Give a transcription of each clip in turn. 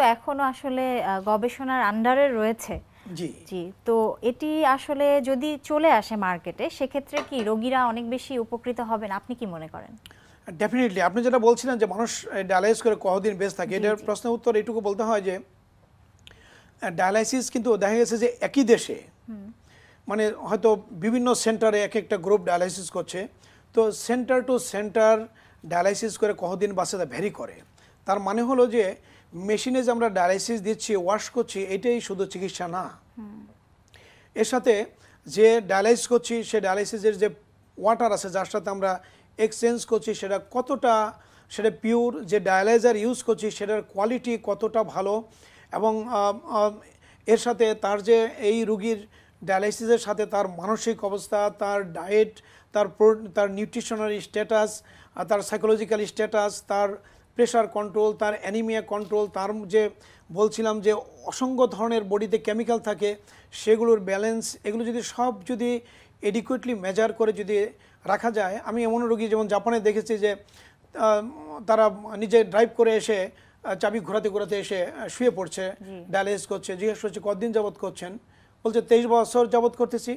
তো এখনো আসলে গবেষণার আন্ডারে রয়েছে জি জি তো এটি আসলে যদি চলে আসে মার্কেটে সেক্ষেত্রে কি রোগীরা অনেক বেশি উপকৃত হবেন আপনি কি মনে করেন ডেফিনেটলি আপনি যেটা বলছিলেন যে মানুষ ডায়ালাইসিস করে কতদিন বেঁচে থাকে এটার প্রশ্নের উত্তর এইটুকু বলতে হয় যে ডায়ালাইসিস কিন্তু দেখা গেছে যে একই দেশে মানে হয়তো বিভিন্ন সেন্টারে এক একটা গ্রুপ ডায়ালাইসিস করছে তো সেন্টার টু সেন্টার ডায়ালাইসিস করে কতদিন বাসে তা ভ্যারি করে তার মানে হলো যে মেশিনে যে আমরা ডায়ালাইসিস দিচ্ছি ওয়াশ করছি এটাই শুধু চিকিৎসা না এর সাথে যে ডায়ালাইস করছি সে ডায়ালাইসিসের যে ওয়াটার আছে যার সাথে আমরা এক্সচেঞ্জ করছি সেটা কতটা সেটা পিওর যে ডায়ালাইজার ইউজ করছি সেটার কোয়ালিটি কতটা ভালো এবং এর সাথে তার যে এই রুগীর ডায়ালাইসিসের সাথে তার মানসিক অবস্থা তার ডায়েট তার তার নিউট্রিশনারি স্ট্যাটাস তার সাইকোলজিক্যাল স্ট্যাটাস তার প্রেশার কন্ট্রোল তার অ্যানিমিয়া কন্ট্রোল তার যে বলছিলাম যে অসংখ্য ধরনের বডিতে কেমিক্যাল থাকে সেগুলোর ব্যালেন্স এগুলো যদি সব যদি এডিকুয়েটলি মেজার করে যদি রাখা যায় আমি এমন রোগী যেমন জাপানে দেখেছি যে তারা নিজে ড্রাইভ করে এসে চাবি ঘোরাতে ঘোরাতে এসে শুয়ে পড়ছে ডায়ালিস করছে জিজ্ঞেস করছে কতদিন যাবৎ করছেন বলছে তেইশ বছর যাবৎ করতেছি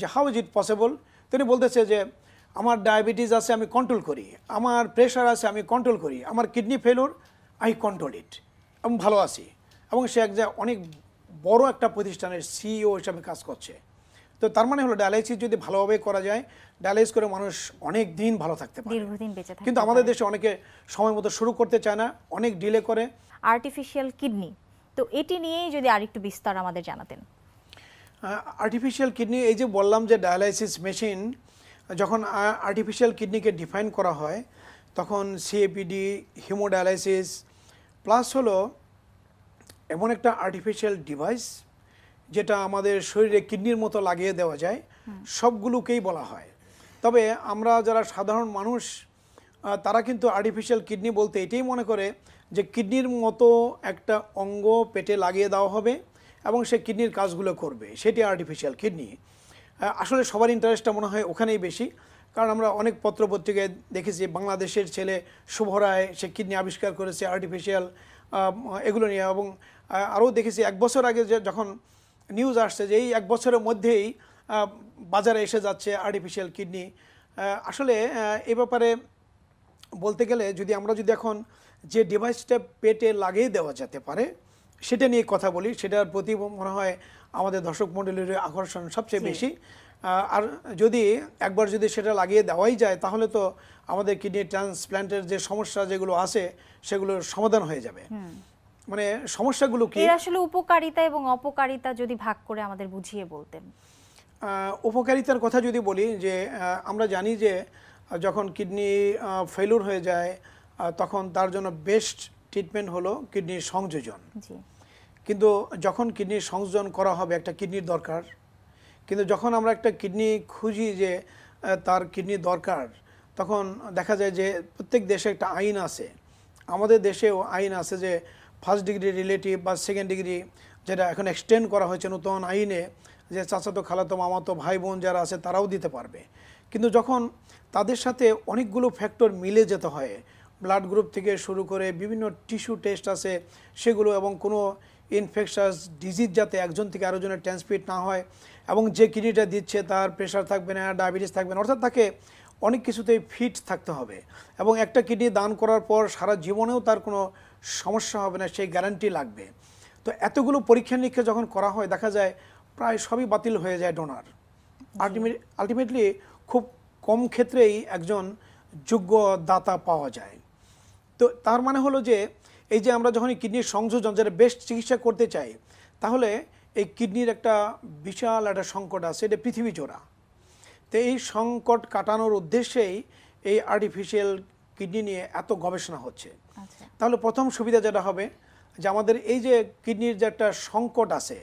যে হাউ ইজ ইট পসিবল তিনি বলতেছে যে আমার ডায়াবেটিস আছে আমি কন্ট্রোল করি আমার প্রেশার আছে আমি কন্ট্রোল করি আমার kidney failure I control it আমি ভালো আছি এবং সে এক অনেক বড় একটা প্রতিষ্ঠানের সিইও হিসাবে কাজ করছে তো তার মানে হলো ডায়ালাইসিস যদি ভালোভাবে করা যায় ডায়ালাইস করে মানুষ অনেক দিন ভালো থাকতে পারে কিন্তু আমাদের দেশে অনেকে সময় মতো শুরু করতে চায় না অনেক ডিলে করে আর্টিফিশিয়াল কিডনি তো এটি নিয়েই যদি আরেকটু বিস্তার আমাদের জানাতেন আর্টিফিশিয়াল কিডনি এই যে বললাম যে ডায়ালাইসিস মেশিন যখন আর্টিফিশিয়াল কিডনিকে ডিফাইন করা হয় তখন সিএপিডি হিমোডায়ালাইসিস প্লাস হলো এমন একটা আর্টিফিশিয়াল ডিভাইস যেটা আমাদের শরীরে কিডনির মতো লাগিয়ে দেওয়া যায় সবগুলোকেই বলা হয় তবে আমরা যারা সাধারণ মানুষ তারা কিন্তু আর্টিফিশিয়াল কিডনি বলতে এটাই মনে করে যে কিডনির মতো একটা অঙ্গ পেটে লাগিয়ে দেওয়া হবে এবং সে কিডনির কাজগুলো করবে সেটি আর্টিফিশিয়াল কিডনি আসলে সবার ইন্টারেস্টটা মনে হয় ওখানেই বেশি কারণ আমরা অনেক পত্র পত্রিকায় দেখেছি বাংলাদেশের ছেলে শুভ রায় সে কিডনি আবিষ্কার করেছে আর্টিফিশিয়াল এগুলো নিয়ে এবং আরও দেখেছি এক বছর আগে যে যখন নিউজ আসছে যে এই এক বছরের মধ্যেই বাজারে এসে যাচ্ছে আর্টিফিশিয়াল কিডনি আসলে এ ব্যাপারে বলতে গেলে যদি আমরা যদি এখন যে ডিভাইসটা পেটে লাগিয়ে দেওয়া যেতে পারে সেটা নিয়ে কথা বলি সেটার প্রতি মনে হয় আমাদের দর্শক মন্ডলীর আকর্ষণ সবচেয়ে বেশি আর যদি একবার যদি সেটা লাগিয়ে দেওয়াই যায় তাহলে তো আমাদের কিডনি ট্রান্সপ্ল্যান্টের যে সমস্যা যেগুলো আছে সেগুলোর সমাধান হয়ে যাবে মানে সমস্যাগুলো কি আসলে উপকারিতা এবং অপকারিতা যদি ভাগ করে আমাদের বুঝিয়ে বলতেন উপকারিতার কথা যদি বলি যে আমরা জানি যে যখন কিডনি ফেলুর হয়ে যায় তখন তার জন্য বেস্ট ট্রিটমেন্ট হলো কিডনির সংযোজন কিন্তু যখন কিডনির সংযোজন করা হবে একটা কিডনির দরকার কিন্তু যখন আমরা একটা কিডনি খুঁজি যে তার কিডনি দরকার তখন দেখা যায় যে প্রত্যেক দেশে একটা আইন আছে আমাদের দেশেও আইন আছে যে ফার্স্ট ডিগ্রি রিলেটিভ বা সেকেন্ড ডিগ্রি যেটা এখন এক্সটেন্ড করা হয়েছে নতুন আইনে যে চাচাতো খালাতো মামাতো ভাই বোন যারা আছে তারাও দিতে পারবে কিন্তু যখন তাদের সাথে অনেকগুলো ফ্যাক্টর মিলে যেতে হয় ব্লাড গ্রুপ থেকে শুরু করে বিভিন্ন টিস্যু টেস্ট আছে সেগুলো এবং কোনো ইনফেকশাস ডিজিজ যাতে একজন থেকে আরও ট্রান্সমিট না হয় এবং যে কিডনিটা দিচ্ছে তার প্রেশার থাকবে না ডায়াবেটিস থাকবে না অর্থাৎ তাকে অনেক কিছুতেই ফিট থাকতে হবে এবং একটা কিডনি দান করার পর সারা জীবনেও তার কোনো সমস্যা হবে না সেই গ্যারান্টি লাগবে তো এতগুলো পরীক্ষা নিরীক্ষা যখন করা হয় দেখা যায় প্রায় সবই বাতিল হয়ে যায় ডোনার আলটিমেট আলটিমেটলি খুব কম ক্ষেত্রেই একজন যোগ্য দাতা পাওয়া যায় তো তার মানে হলো যে এই যে আমরা যখন কিডনির সংযোজন যেটা বেস্ট চিকিৎসা করতে চাই তাহলে এই কিডনির একটা বিশাল একটা সংকট আছে এটা পৃথিবী জোড়া তো এই সংকট কাটানোর উদ্দেশ্যেই এই আর্টিফিশিয়াল কিডনি নিয়ে এত গবেষণা হচ্ছে আচ্ছা। তাহলে প্রথম সুবিধা যেটা হবে যে আমাদের এই যে কিডনির যে একটা সংকট আছে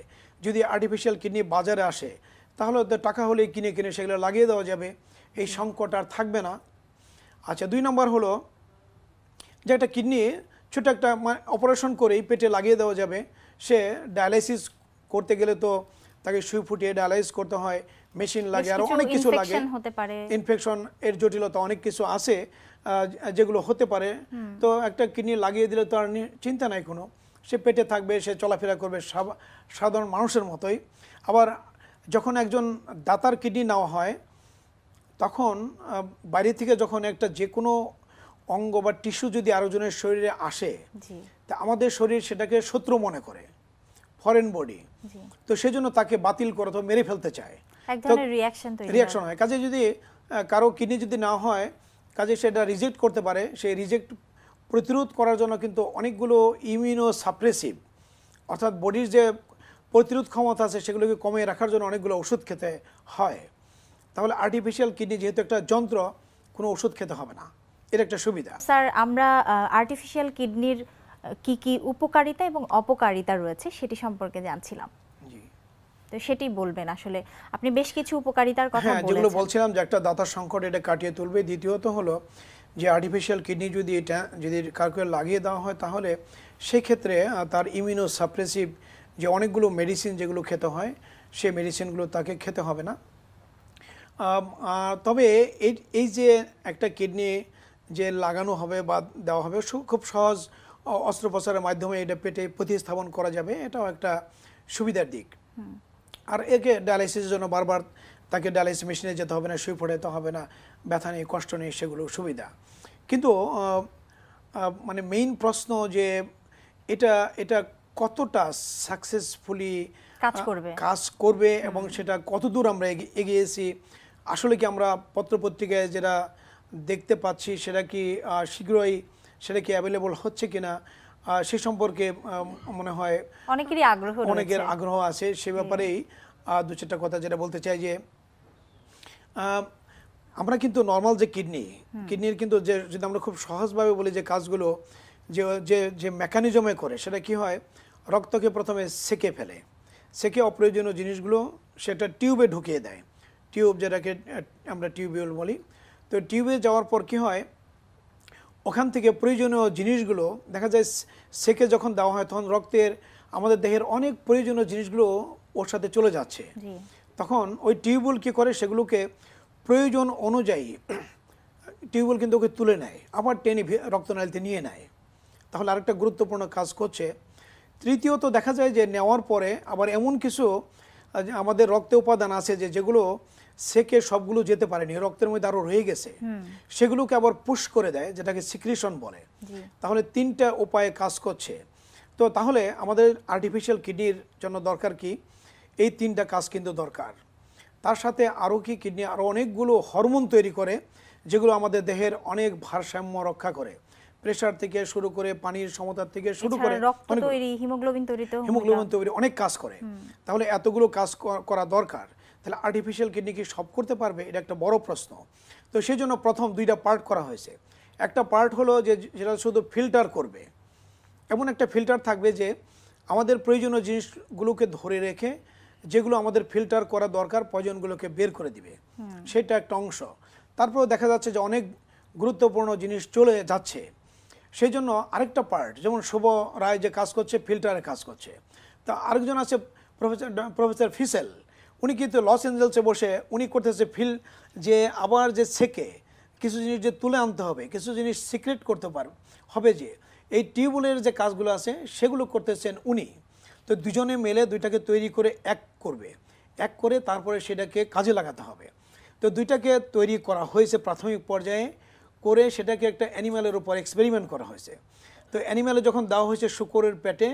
যদি আর্টিফিশিয়াল কিডনি বাজারে আসে তাহলে টাকা হলে কিনে কিনে সেগুলো লাগিয়ে দেওয়া যাবে এই সংকট আর থাকবে না আচ্ছা দুই নম্বর হলো যে একটা কিডনি ছোট একটা অপারেশন মানে করেই পেটে লাগিয়ে দেওয়া যাবে সে ডায়ালাইসিস করতে গেলে তো তাকে সুই ফুটিয়ে ডায়ালাইসিস করতে হয় মেশিন লাগে আর অনেক কিছু লাগে ইনফেকশন এর জটিলতা অনেক কিছু আছে যেগুলো হতে পারে তো একটা কিডনি লাগিয়ে দিলে তো আর চিন্তা নাই কোনো সে পেটে থাকবে সে চলাফেরা করবে সাধারণ মানুষের মতোই আবার যখন একজন দাতার কিডনি নেওয়া হয় তখন বাইরে থেকে যখন একটা যে কোনো অঙ্গ বা টিস্যু যদি আরো জনের শরীরে আসে তা আমাদের শরীর সেটাকে শত্রু মনে করে ফরেন বডি তো সেজন্য তাকে বাতিল করে তো মেরে ফেলতে চায় রিয়াকশন হয় কাজে যদি কারো কিডনি যদি না হয় কাজে সেটা রিজেক্ট করতে পারে সেই রিজেক্ট প্রতিরোধ করার জন্য কিন্তু অনেকগুলো ইমিউনো সাপ্রেসিভ অর্থাৎ বডির যে প্রতিরোধ ক্ষমতা আছে সেগুলোকে কমিয়ে রাখার জন্য অনেকগুলো ওষুধ খেতে হয় তাহলে আর্টিফিশিয়াল কিডনি যেহেতু একটা যন্ত্র কোনো ওষুধ খেতে হবে না এর একটা সুবিধা স্যার আমরা আর্টিফিশিয়াল কিডনির কি কি উপকারিতা এবং অপকারিতা রয়েছে সেটি সম্পর্কে জানছিলাম তো সেটি বলবেন আসলে আপনি বেশ কিছু উপকারিতার কথা হ্যাঁ, বলেছেন যেগুলো বলছিলাম যে একটা দাতার সংকট এটা কাটিয়ে তুলবে দ্বিতীয়ত হলো যে আর্টিফিশিয়াল কিডনি যদি এটা যদি কাউকে লাগিয়ে দেওয়া হয় তাহলে সেক্ষেত্রে তার ইমিউনো সাপ্রেসিভ যে অনেকগুলো মেডিসিন যেগুলো খেতে হয় সে মেডিসিনগুলো তাকে খেতে হবে না তবে এই যে একটা কিডনি যে লাগানো হবে বা দেওয়া হবে খুব সহজ অস্ত্রোপচারের মাধ্যমে এটা পেটে প্রতিস্থাপন করা যাবে এটাও একটা সুবিধার দিক আর একে ডায়ালিসিসের জন্য বারবার তাকে ডায়ালাইসিস মেশিনে যেতে হবে না শুয়ে পড়ে যেতে হবে না ব্যথা নেই কষ্ট নেই সেগুলো সুবিধা কিন্তু মানে মেইন প্রশ্ন যে এটা এটা কতটা সাকসেসফুলি কাজ করবে কাজ করবে এবং সেটা কতদূর আমরা এগিয়েছি আসলে কি আমরা পত্রপত্রিকায় যেটা দেখতে পাচ্ছি সেটা কি শীঘ্রই সেটা কি অ্যাভেলেবল হচ্ছে কিনা সে সম্পর্কে মনে হয় অনেকেরই আগ্রহ অনেকের আগ্রহ আছে সে ব্যাপারেই দু চারটা কথা যেটা বলতে চাই যে আমরা কিন্তু নর্মাল যে কিডনি কিডনির কিন্তু যে যদি আমরা খুব সহজভাবে বলি যে কাজগুলো যে যে যে মেকানিজমে করে সেটা কি হয় রক্তকে প্রথমে সেকে ফেলে সেকে অপ্রয়োজনীয় জিনিসগুলো সেটা টিউবে ঢুকিয়ে দেয় টিউব যেটাকে আমরা টিউবিউল বলি তো টিউবে যাওয়ার পর কি হয় ওখান থেকে প্রয়োজনীয় জিনিসগুলো দেখা যায় সেকে যখন দেওয়া হয় তখন রক্তের আমাদের দেহের অনেক প্রয়োজনীয় জিনিসগুলো ওর সাথে চলে যাচ্ছে তখন ওই টিউবওয়েল কী করে সেগুলোকে প্রয়োজন অনুযায়ী টিউবওয়েল কিন্তু ওকে তুলে নেয় আবার টেনে রক্তনালীতে নিয়ে নেয় তাহলে আরেকটা গুরুত্বপূর্ণ কাজ করছে তৃতীয়ত দেখা যায় যে নেওয়ার পরে আবার এমন কিছু আমাদের রক্তে উপাদান আছে যে যেগুলো সেকে সবগুলো যেতে পারেনি রক্তের মধ্যে আরও রয়ে গেছে সেগুলোকে আবার পুশ করে দেয় যেটাকে সিক্রিশন বলে তাহলে তিনটা উপায়ে কাজ করছে তো তাহলে আমাদের আর্টিফিশিয়াল কিডনির জন্য দরকার কি এই তিনটা কাজ কিন্তু দরকার তার সাথে আরও কি কিডনি আরও অনেকগুলো হরমোন তৈরি করে যেগুলো আমাদের দেহের অনেক ভারসাম্য রক্ষা করে প্রেশার থেকে শুরু করে পানির সমতার থেকে শুরু করে হিমোগ্লোবিন তৈরি হিমোগ্লোবিন তৈরি অনেক কাজ করে তাহলে এতগুলো কাজ করা দরকার তাহলে আর্টিফিশিয়াল কিডনি কি সব করতে পারবে এটা একটা বড় প্রশ্ন তো সেই জন্য প্রথম দুইটা পার্ট করা হয়েছে একটা পার্ট হলো যে যেটা শুধু ফিল্টার করবে এমন একটা ফিল্টার থাকবে যে আমাদের প্রয়োজনীয় জিনিসগুলোকে ধরে রেখে যেগুলো আমাদের ফিল্টার করা দরকার প্রয়োজনগুলোকে বের করে দিবে সেটা একটা অংশ তারপরে দেখা যাচ্ছে যে অনেক গুরুত্বপূর্ণ জিনিস চলে যাচ্ছে সেই জন্য আরেকটা পার্ট যেমন শুভ রায় যে কাজ করছে ফিল্টারে কাজ করছে তা আরেকজন আছে প্রফেসর প্রফেসর ফিসেল উনি কিন্তু লস এঞ্জেলসে বসে উনি করতেছে ফিল যে আবার যে ছেকে কিছু জিনিস যে তুলে আনতে হবে কিছু জিনিস সিক্রেট করতে পার হবে যে এই টিউবওয়েলের যে কাজগুলো আছে সেগুলো করতেছেন উনি তো দুজনে মেলে দুইটাকে তৈরি করে এক করবে এক করে তারপরে সেটাকে কাজে লাগাতে হবে তো দুইটাকে তৈরি করা হয়েছে প্রাথমিক পর্যায়ে করে সেটাকে একটা অ্যানিম্যালের উপর এক্সপেরিমেন্ট করা হয়েছে তো অ্যানিম্যালে যখন দেওয়া হয়েছে শুকরের পেটে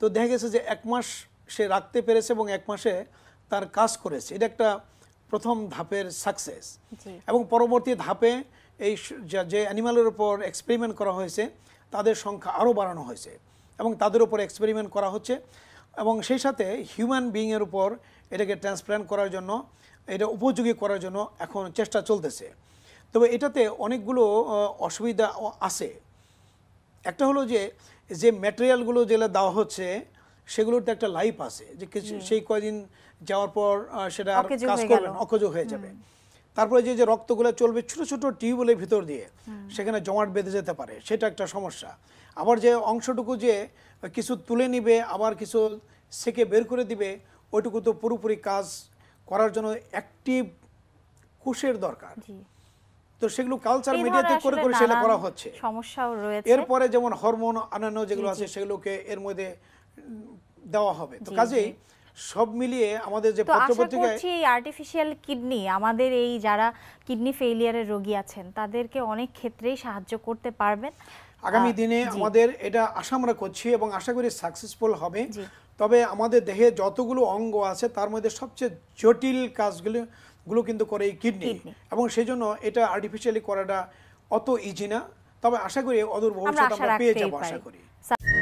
তো দেখা গেছে যে এক মাস সে রাখতে পেরেছে এবং এক মাসে তার কাজ করেছে এটা একটা প্রথম ধাপের সাকসেস এবং পরবর্তী ধাপে এই যে অ্যানিমালের উপর এক্সপেরিমেন্ট করা হয়েছে তাদের সংখ্যা আরও বাড়ানো হয়েছে এবং তাদের উপর এক্সপেরিমেন্ট করা হচ্ছে এবং সেই সাথে হিউম্যান বিইংয়ের উপর এটাকে ট্রান্সপ্ল্যান্ট করার জন্য এটা উপযোগী করার জন্য এখন চেষ্টা চলতেছে তবে এটাতে অনেকগুলো অসুবিধা আছে একটা হলো যে যে ম্যাটেরিয়ালগুলো যেগুলো দেওয়া হচ্ছে সেগুলোর তো একটা লাইফ আছে যে সেই কয়দিন যাওয়ার পর সেটা কাজ করবে অকজ হয়ে যাবে তারপরে যে যে রক্তগুলো চলবে ছোট ছোট টিউবওয়েলের ভিতর দিয়ে সেখানে জমাট বেঁধে যেতে পারে সেটা একটা সমস্যা আবার যে অংশটুকু যে কিছু তুলে নিবে আবার কিছু সেকে বের করে দিবে ওইটুকু তো পুরোপুরি কাজ করার জন্য অ্যাক্টিভ কোষের দরকার তো সেগুলো কালচার মিডিয়াতে করে করে সেটা করা হচ্ছে সমস্যাও রয়েছে এরপরে যেমন হরমোন অন্যান্য যেগুলো আছে সেগুলোকে এর মধ্যে দেওয়া হবে তো কাজেই সব মিলিয়ে আমাদের যে পত্রপত্রিকায় আশা এই আর্টিফিশিয়াল কিডনি আমাদের এই যারা কিডনি ফেইলিয়ারের রোগী আছেন তাদেরকে অনেক ক্ষেত্রেই সাহায্য করতে পারবেন আগামী দিনে আমাদের এটা আশা আমরা করছি এবং আশা করি সাকসেসফুল হবে তবে আমাদের দেহে যতগুলো অঙ্গ আছে তার মধ্যে সবচেয়ে জটিল কাজগুলো গুলো কিন্তু করে এই কিডনি এবং সেই জন্য এটা আর্টিফিশিয়ালি করাটা অত ইজি না তবে আশা করি অদূর ভবিষ্যতে আমরা পেয়ে যাবো আশা করি